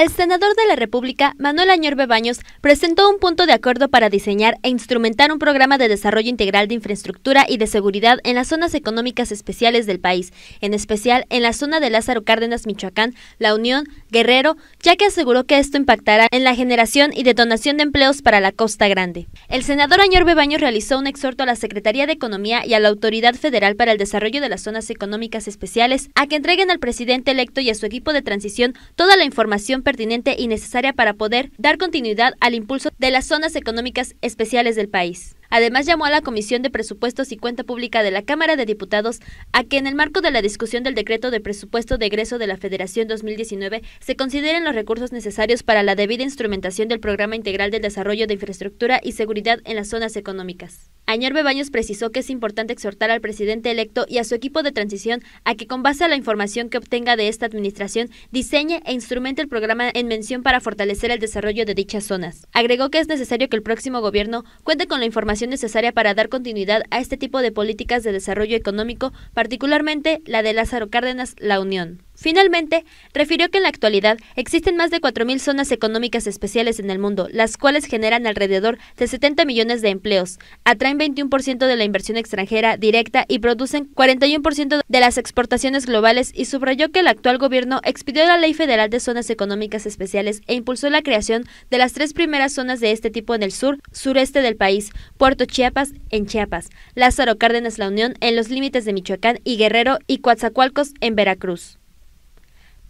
El senador de la República, Manuel Añorbe Baños, presentó un punto de acuerdo para diseñar e instrumentar un programa de desarrollo integral de infraestructura y de seguridad en las zonas económicas especiales del país, en especial en la zona de Lázaro Cárdenas, Michoacán, La Unión, Guerrero, ya que aseguró que esto impactará en la generación y detonación de empleos para la Costa Grande. El senador Añorbe Bebaños realizó un exhorto a la Secretaría de Economía y a la Autoridad Federal para el Desarrollo de las Zonas Económicas Especiales a que entreguen al presidente electo y a su equipo de transición toda la información pertinente y necesaria para poder dar continuidad al impulso de las zonas económicas especiales del país. Además, llamó a la Comisión de Presupuestos y Cuenta Pública de la Cámara de Diputados a que en el marco de la discusión del decreto de presupuesto de egreso de la Federación 2019 se consideren los recursos necesarios para la debida instrumentación del Programa Integral del Desarrollo de Infraestructura y Seguridad en las Zonas Económicas. Añor Bebaños precisó que es importante exhortar al presidente electo y a su equipo de transición a que con base a la información que obtenga de esta administración diseñe e instrumente el programa en mención para fortalecer el desarrollo de dichas zonas. Agregó que es necesario que el próximo gobierno cuente con la información necesaria para dar continuidad a este tipo de políticas de desarrollo económico, particularmente la de Lázaro Cárdenas, La Unión. Finalmente, refirió que en la actualidad existen más de 4.000 zonas económicas especiales en el mundo, las cuales generan alrededor de 70 millones de empleos, atraen 21% de la inversión extranjera directa y producen 41% de las exportaciones globales y subrayó que el actual gobierno expidió la Ley Federal de Zonas Económicas Especiales e impulsó la creación de las tres primeras zonas de este tipo en el sur, sureste del país, Puerto Chiapas en Chiapas, Lázaro Cárdenas La Unión en los límites de Michoacán y Guerrero y Coatzacoalcos en Veracruz.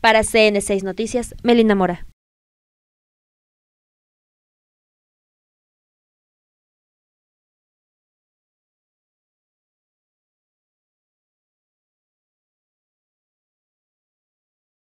Para CN6 Noticias, Melina Mora.